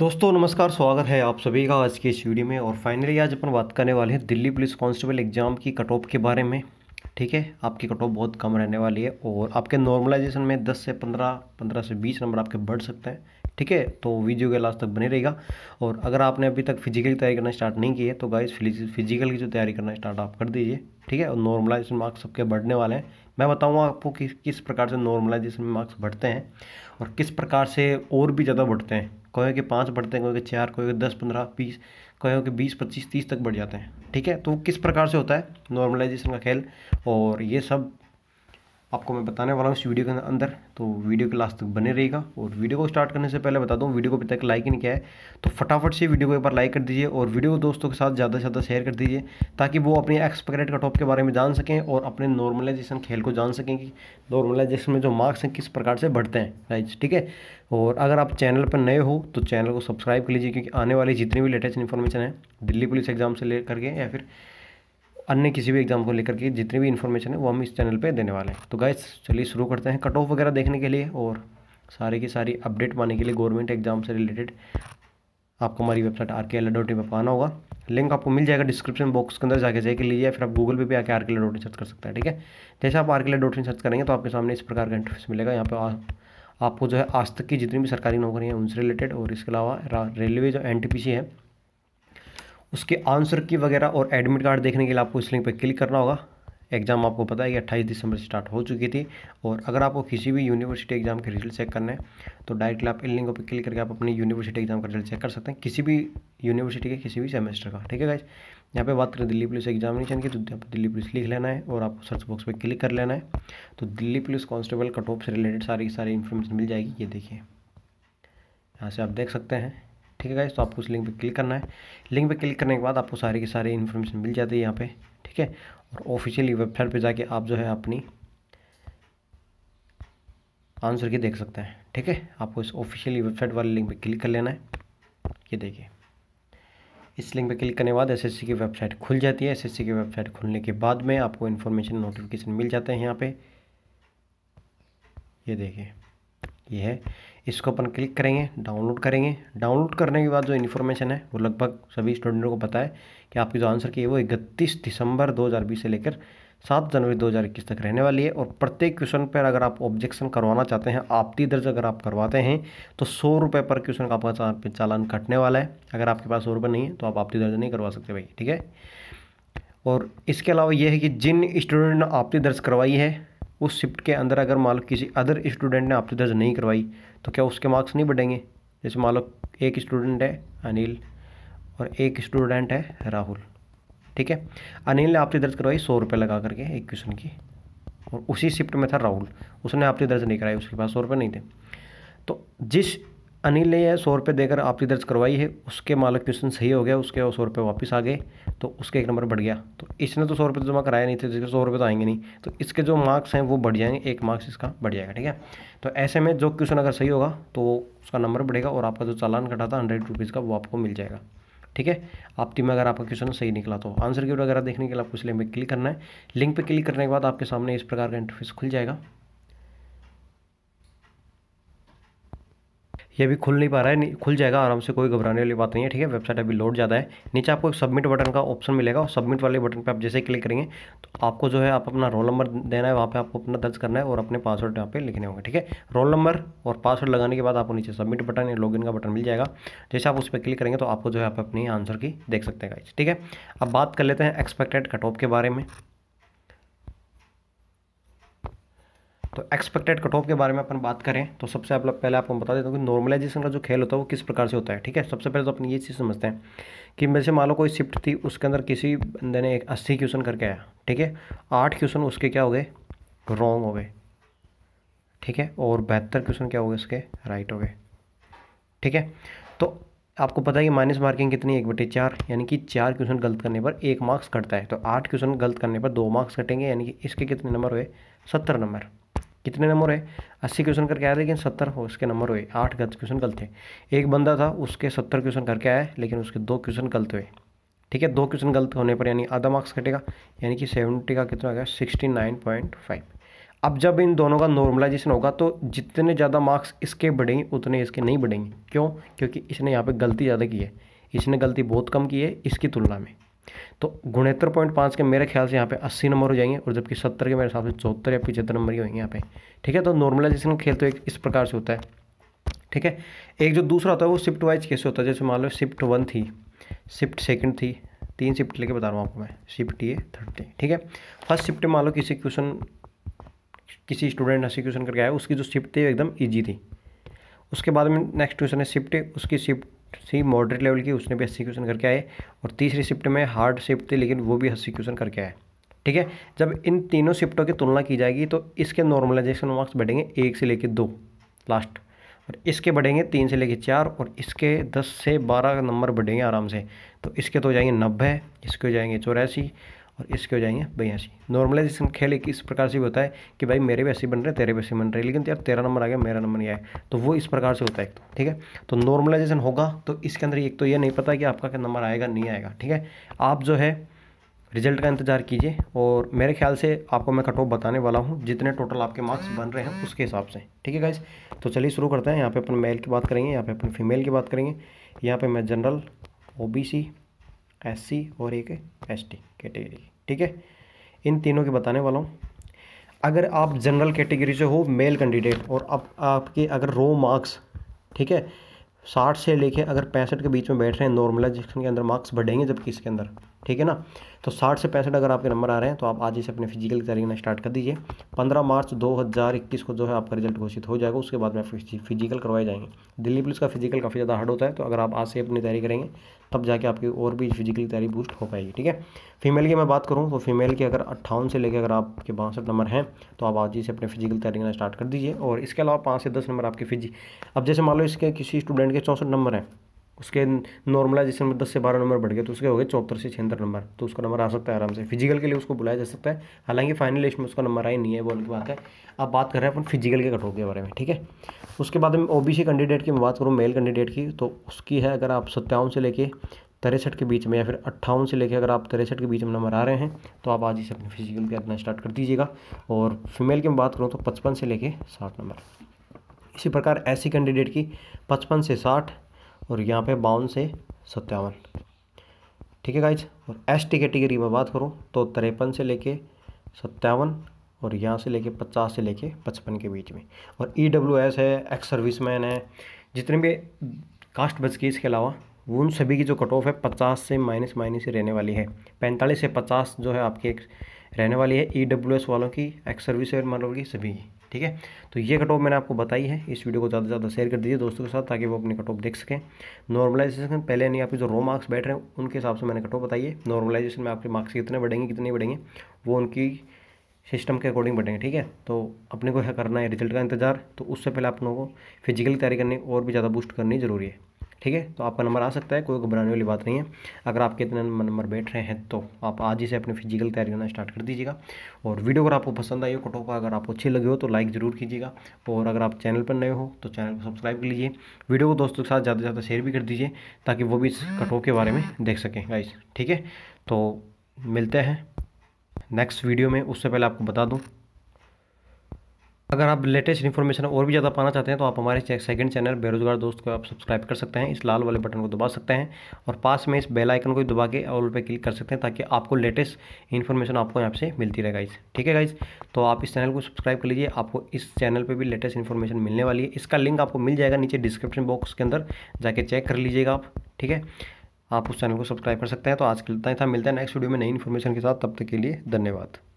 दोस्तों नमस्कार स्वागत है आप सभी का आज के इस वीडियो में और फाइनली आज अपन बात करने वाले हैं दिल्ली पुलिस कांस्टेबल एग्ज़ाम की कट ऑफ के बारे में ठीक है आपकी कट ऑफ बहुत कम रहने वाली है और आपके नॉर्मलाइजेशन में 10 से 15 15 से 20 नंबर आपके बढ़ सकते हैं ठीक है तो वीडियो के लास्ट तक बने रहेगा और अगर आपने अभी तक फिजिकल की तैयारी करना स्टार्ट नहीं की है तो गाइज फिजिकल की जो तैयारी करना स्टार्ट आप कर दीजिए ठीक है और नॉर्मलाइजेशन मार्क्स सबके बढ़ने वाले हैं मैं बताऊँगा आपको कि किस प्रकार से नॉर्मलाइजेशन में मार्क्स बढ़ते हैं और किस प्रकार से और भी ज़्यादा बढ़ते हैं कोई के पाँच बढ़ते हैं कोई के चार कोई के दस पंद्रह बीस कोई के बीस पच्चीस तीस तक बढ़ जाते हैं ठीक है तो किस प्रकार से होता है नॉर्मलाइजेशन का खेल और ये सब आपको मैं बताने वाला हूँ इस वीडियो के अंदर तो वीडियो के लास्ट तक बने रहेगा और वीडियो को स्टार्ट करने से पहले बता दूँ वीडियो को अभी तक लाइक नहीं किया है तो फटाफट से वीडियो को एक बार लाइक कर दीजिए और वीडियो को दोस्तों के साथ ज़्यादा से ज़्यादा शेयर कर दीजिए ताकि वो अपने एक्सपेक्टेड कट ऑफ के बारे में जान सकें और अपने नॉर्मलाइजेशन खेल को जान सकें कि नॉर्मलाइजेशन में जो मार्क्स हैं किस प्रकार से बढ़ते हैं राइट ठीक है और अगर आप चैनल पर नए हो तो चैनल को सब्सक्राइब कर लीजिए क्योंकि आने वाली जितनी भी लेटेस्ट इन्फॉर्मेशन है दिल्ली पुलिस एग्जाम से ले करके या फिर अन्य किसी भी एग्जाम को लेकर के जितनी भी इन्फॉर्मेशन है वो हम इस चैनल पे देने वाले हैं तो गाइस चलिए शुरू करते हैं कट ऑफ वगैरह देखने के लिए और सारे की सारी अपडेट पाने के लिए गवर्नमेंट एग्जाम से रिलेटेड आपको हमारी website R K L dot in पर आना होगा लिंक आपको मिल जाएगा डिस्क्रिप्शन बॉक्स के अंदर जाके चेक लीजिए फिर आप गूगल पे भी आके आर के डॉट इन सर्च कर सकते हैं ठीक है जैसे आप आर के डॉट इन सर्च करेंगे तो आपके सामने इस प्रकार का इंटरव्यूस मिलेगा यहाँ पर आपको जो है आज तक की जितनी भी सरकारी नौकरियाँ हैं उनसे रिलेटेड और इसके अलावा रेलवे जो एन है उसके आंसर की वगैरह और एडमिट कार्ड देखने के लिए आपको इस लिंक पर क्लिक करना होगा एग्ज़ाम आपको पता है कि अट्ठाईस दिसंबर से स्टार्ट हो चुकी थी और अगर आपको किसी भी यूनिवर्सिटी एग्ज़ाम के रिजल्ट चेक करना है तो डायरेक्टली आप इन लिंकों पर क्लिक करके आप अपनी यूनिवर्सिटी एग्ज़ाम का रिजल्ट चेक कर सकते हैं किसी भी यूनिवर्सिटी के किसी भी सेमेस्टर का ठीक है गाइज यहाँ पे बात करें दिल्ली पुलिस एग्जामिनेशन की तो पर दिल्ली पुलिस लिख लेना है और आपको सर्च बॉक्स पर क्लिक कर लेना है तो Delhi police constable cut off से रिलेटेड सारी की सारी इन्फॉर्मेशन मिल जाएगी ये देखिए यहाँ से आप देख सकते हैं ठीक है गाइस तो आपको उस लिंक पे क्लिक करना है लिंक पे क्लिक करने के बाद आपको सारी की सारी इन्फॉर्मेशन मिल जाती है यहाँ पे ठीक है और ऑफिशियली वेबसाइट पे जाके आप जो है अपनी आंसर की देख सकते हैं ठीक है आपको इस ऑफिशियली वेबसाइट वाले लिंक पे क्लिक कर लेना है ये देखिए इस लिंक पे क्लिक करने के बाद सी की वेबसाइट खुल जाती है सी की वेबसाइट खुलने के बाद में आपको इन्फॉर्मेशन नोटिफिकेशन मिल जाते हैं यहाँ पे ये देखिए ये है इसको अपन क्लिक करेंगे डाउनलोड करेंगे डाउनलोड करने के बाद जो इन्फॉर्मेशन है वो लगभग सभी स्टूडेंटों को पता है कि आपकी जो आंसर की है वो इकतीस दिसंबर 2020 से लेकर सात जनवरी 2021 तक रहने वाली है और प्रत्येक क्वेश्चन पर अगर आप ऑब्जेक्शन करवाना चाहते हैं आपती दर्ज अगर आप करवाते हैं तो सौ रुपये पर क्वेश्चन का आपका चालान कटने वाला है अगर आपके पास सौ रुपये नहीं है तो आप आपती दर्ज नहीं करवा सकते भाई ठीक है और इसके अलावा यह है कि जिन स्टूडेंट ने आपती दर्ज करवाई है उस शिफ्ट के अंदर अगर मान लो किसी अदर स्टूडेंट ने आपसे दर्ज नहीं करवाई तो क्या उसके मार्क्स नहीं बढ़ेंगे जैसे मान लो एक स्टूडेंट है अनिल और एक स्टूडेंट है राहुल ठीक है अनिल ने आपसे दर्ज करवाई सौ रुपये लगा करके एक क्वेश्चन की और उसी शिफ्ट में था राहुल उसने आपसे दर्ज नहीं कराई उसके पास सौ रुपये नहीं थे तो जिस अनिल ने यह सौ रुपये देकर आपकी दर्ज करवाई है उसके मालक क्वेश्चन सही हो गया उसके और सौ रुपये वापस आ गए तो उसके एक नंबर बढ़ गया तो इसने तो सौ रुपये तो जमा कराया नहीं थे जिसके तो सौ रुपये तो आएंगे नहीं तो इसके जो मार्क्स हैं वो बढ़ जाएंगे एक मार्क्स इसका बढ़ जाएगा ठीक है तो ऐसे में जो क्वेश्चन अगर सही होगा तो उसका नंबर बढ़ेगा और आपका जो चालान कटा था हंड्रेड रुपीज़ का वो आपको मिल जाएगा ठीक है आपती में अगर आपका क्वेश्चन सही निकला तो आंसर की वगैरह देखने के लिए आपको इस लिंक पर क्लिक करना है लिंक पर क्लिक करने के बाद आपके सामने इस प्रकार का इंटरफेस खुल जाएगा ये अभी खुल नहीं पा रहा है खुल जाएगा आराम से कोई घबराने वाली बात नहीं है ठीक है वेबसाइट अभी लोड ज़्यादा है नीचे आपको एक सबमिट बटन का ऑप्शन मिलेगा और सबमिट वाले बटन पर आप जैसे क्लिक करेंगे तो आपको जो है आप अपना रोल नंबर देना है वहाँ पर आपको अपना दर्ज करना है और अपने पासवर्ड यहाँ पर लिखने होंगे ठीक है रोल नंबर और पासवर्ड लगाने के बाद आपको नीचे सबमिट बटन या लॉग का बटन मिल जाएगा जैसे आप उस पर क्लिक करेंगे तो आपको जो है आप अपनी आंसर की देख सकते हैं ठीक है अब बात कर लेते हैं एक्सपेक्टेड कट ऑफ के बारे में तो एक्सपेक्टेड कट ऑफ के बारे में अपन बात करें तो सबसे आप पहले आपको बता देता हूँ कि नॉर्मलाइजेशन का जो खेल होता है वो किस प्रकार से होता है ठीक है सबसे पहले तो अपन ये चीज़ समझते हैं कि जैसे मान लो कोई शिफ्ट थी उसके अंदर किसी बंदे ने एक अस्सी क्वेश्चन करके आया ठीक है आठ क्वेश्चन उसके क्या हो गए रॉन्ग हो गए ठीक है और बेहतर क्वेश्चन क्या हो गए उसके राइट हो गए ठीक है तो आपको पता है कि माइनस मार्किंग कितनी एक बटे चार यानी कि चार क्वेश्चन गलत करने पर एक मार्क्स कटता है तो आठ क्वेश्चन गलत करने पर दो मार्क्स कटेंगे यानी कि इसके कितने नंबर हुए सत्तर नंबर कितने नंबर है अस्सी क्वेश्चन करके आया लेकिन सत्तर हो उसके नंबर हुए आठ गलत क्वेश्चन गलत थे एक बंदा था उसके सत्तर क्वेश्चन करके आया लेकिन उसके दो क्वेश्चन गलत हुए ठीक है दो क्वेश्चन गलत होने पर यानी आधा मार्क्स कटेगा यानी कि सेवेंटी का कितना आ गया सिक्सटी नाइन पॉइंट फाइव अब जब इन दोनों का नॉर्मलाइजेशन होगा तो जितने ज़्यादा मार्क्स इसके बढ़ेंगे उतने इसके नहीं बढ़ेंगे क्यों क्योंकि इसने यहाँ पर गलती ज़्यादा की है इसने गलती बहुत कम की है इसकी तुलना में तो गुणहत्तर पॉइंट पाँच के मेरे ख्याल से यहाँ पे अस्सी नंबर हो जाएंगे और जबकि सत्तर के मेरे हिसाब से चौहत्तर या पिछहत्तर नंबर ही होंगे यहाँ पे ठीक है तो नॉर्मलाइजेशन खेल तो एक इस प्रकार से होता है ठीक है एक जो दूसरा होता है वो शिफ्ट वाइज कैसे होता है जैसे मान लो शिफ्ट वन थी शिफ्ट सेकेंड थी तीन शिफ्ट लेके बता रहा हूँ आपको मैं शिफ्ट ये थर्ड थी ठीक है फर्स्ट शिफ्ट मान लो किसी क्वेश्चन किसी स्टूडेंट ने क्वेश्चन करके आया उसकी जो शिफ्ट थी एकदम ईजी थी उसके बाद में नेक्स्ट क्वेश्चन है शिफ्ट उसकी शिफ्ट से मॉडरेट लेवल की उसने भी अस्सी क्वेश्चन करके आए और तीसरी शिफ्ट में हार्ड शिफ्ट थी लेकिन वो भी अस्सी क्वेश्चन करके आए ठीक है जब इन तीनों शिफ्टों की तुलना की जाएगी तो इसके नॉर्मलाइजेशन मार्क्स बढ़ेंगे एक से लेकर दो लास्ट और इसके बढ़ेंगे तीन से लेकर चार और इसके दस से बारह नंबर बढ़ेंगे आराम से तो इसके तो जाएंगे नब्बे इसके हो जाएंगे चौरासी और इसके हो जाएंगे बयासी नॉर्मलाइजेशन खेल एक इस प्रकार से भी होता है कि भाई मेरे वैसे बन रहे तेरे वैसे बन रहे लेकिन तो यार तेरा नंबर आ गया मेरा नंबर नहीं आया तो वो इस प्रकार से होता है तो ठीक है तो नॉर्मलाइजेशन होगा तो इसके अंदर एक तो ये नहीं पता कि आपका क्या नंबर आएगा नहीं आएगा ठीक है आप जो है रिजल्ट का इंतजार कीजिए और मेरे ख्याल से आपको मैं कट ऑफ बताने वाला हूँ जितने टोटल आपके मार्क्स बन रहे हैं उसके हिसाब से ठीक है गाइज तो चलिए शुरू करते हैं यहाँ पे अपन मेल की बात करेंगे यहाँ पे अपन फीमेल की बात करेंगे यहाँ पे मैं जनरल ओबीसी एस सी और एक एस टी कैटेगरी ठीक है इन तीनों के बताने वाला हूँ अगर आप जनरल कैटेगरी से हो मेल कैंडिडेट और अब आपके अगर रो मार्क्स ठीक है साठ से लेके अगर पैंसठ के बीच में बैठ रहे हैं नॉर्मलाइजेशन के अंदर मार्क्स बढ़ेंगे जबकि इसके अंदर ठीक है ना तो साठ से पैंसठ अगर आपके नंबर आ रहे हैं तो आप आज ही से अपने फिजिकल तैयारी करना स्टार्ट कर दीजिए पंद्रह मार्च दो हज़ार इक्कीस को जो है आपका रिजल्ट घोषित हो जाएगा उसके बाद में फिजिकल करवाए जाएंगे दिल्ली पुलिस का फिजिकल काफ़ी ज़्यादा हार्ड होता है तो अगर आप आज से अपनी तैयारी करेंगे तब जाके आपकी और भी फिजिकल तैयारी बूस्ट हो पाएगी ठीक है फीमेल की मैं बात करूँ तो फीमेल की अगर अट्ठावन से लेकर अगर आपके बासठ नंबर हैं तो आप आज ही से अपने फिजिकल तैयारी करना स्टार्ट कर दीजिए और इसके अलावा पाँच से दस नंबर आपके फिजिक अब जैसे मान लो इसके किसी स्टूडेंट के चौंसठ नंबर हैं उसके नॉर्मलाइजेशन में दस से बारह नंबर बढ़ गए तो उसके हो गए चौहत्तर से छिहत्तर नंबर तो उसका नंबर आ सकता है आराम से फिजिकल के लिए उसको बुलाया जा सकता है हालांकि फाइनल लिस्ट में उसका नंबर आई नहीं है वो अलग बात है अब बात कर रहे हैं अपन फिजिकल के कटोर के बारे में ठीक है उसके बाद में ओ कैंडिडेट की मैं बात करूँ मेल कैंडिडेट की तो उसकी है अगर आप सत्तावन से लेके तिरसठ के बीच में या फिर अट्ठावन से लेकर अगर आप तिरसठ के बीच में नंबर आ रहे हैं तो आप आज ही से अपने फिजिकल के अपना स्टार्ट कर दीजिएगा और फीमेल की मैं बात करूँ तो पचपन से लेके साठ नंबर इसी प्रकार ऐसी कैंडिडेट की पचपन से साठ और यहाँ पे बावन से सत्तावन ठीक है गाइज और एस टी कैटेगरी में बात करूँ तो तिरपन से लेके सत्तावन और यहाँ से लेके पचास से लेके पचपन के बीच में और ई डब्ल्यू एस है एक्स मैन है जितने भी कास्ट बच गई इसके अलावा वो उन सभी की जो कट ऑफ है पचास से माइनस माइनस ही रहने वाली है पैंतालीस से पचास जो है आपकी रहने वाली है ई डब्ल्यू एस वालों की एक्स सर्विस मतलब की सभी की ठीक है तो ये कट ऑफ मैंने आपको बताई है इस वीडियो को ज़्यादा से ज़्यादा शेयर कर दीजिए दोस्तों के साथ ताकि वो अपने कट ऑफ देख सकें नॉर्मलाइजेशन पहले यानी आपके जो रो मार्क्स बैठ रहे हैं उनके हिसाब से मैंने कट ऑफ बताई है नॉर्मलाइजेशन में आपके मार्क्स कितने बढ़ेंगे कितने बढ़ेंगे वो उनकी सिस्टम के अकॉर्डिंग बढ़ेंगे ठीक है तो अपने को यह करना है रिजल्ट का इंतजार तो उससे पहले आप लोगों को फिजिकली तैयारी करनी और भी ज़्यादा बूस्ट करनी जरूरी है ठीक है तो आपका नंबर आ सकता है कोई घबराने वाली बात नहीं है अगर आपके इतने नंबर बैठ रहे हैं तो आप आज ही से अपनी फिजिकल तैयारी करना स्टार्ट कर दीजिएगा और वीडियो अगर आपको पसंद आई हो का अगर आपको अच्छी लगी हो तो लाइक ज़रूर कीजिएगा और अगर आप चैनल पर नए हो तो चैनल को सब्सक्राइब कर लीजिए वीडियो को दोस्तों के साथ ज़्यादा से ज़्यादा शेयर भी कर दीजिए ताकि वो भी इस कटो के बारे में देख सकें गाइस ठीक है तो मिलते हैं नेक्स्ट वीडियो में उससे पहले आपको बता दूँ अगर आप लेटेस्ट इन्फॉर्मेशन और भी ज़्यादा पाना चाहते हैं तो आप हमारे सेकंड चैनल बेरोजगार दोस्त को आप सब्सक्राइब कर सकते हैं इस लाल वाले बटन को दबा सकते हैं और पास में इस बेल आइकन को भी दबा के ऑल पे क्लिक कर सकते हैं ताकि आपको लेटेस्ट इन्फॉर्मेशन आपको यहाँ से मिलती रहे गाइज ठीक है गाइज तो आप इस चैनल को सब्सक्राइब कर लीजिए आपको इस चैनल पर भी लेटेस्ट इन्फॉर्मेशन मिलने वाली है इसका लिंक आपको मिल जाएगा नीचे डिस्क्रिप्शन बॉक्स के अंदर जाके चेक कर लीजिएगा आप ठीक है आप उस चैनल को सब्सक्राइब कर सकते हैं तो आज के लिए था मिलता है नेक्स्ट वीडियो में नई इन्फॉर्मेशन के साथ तब तक के लिए धन्यवाद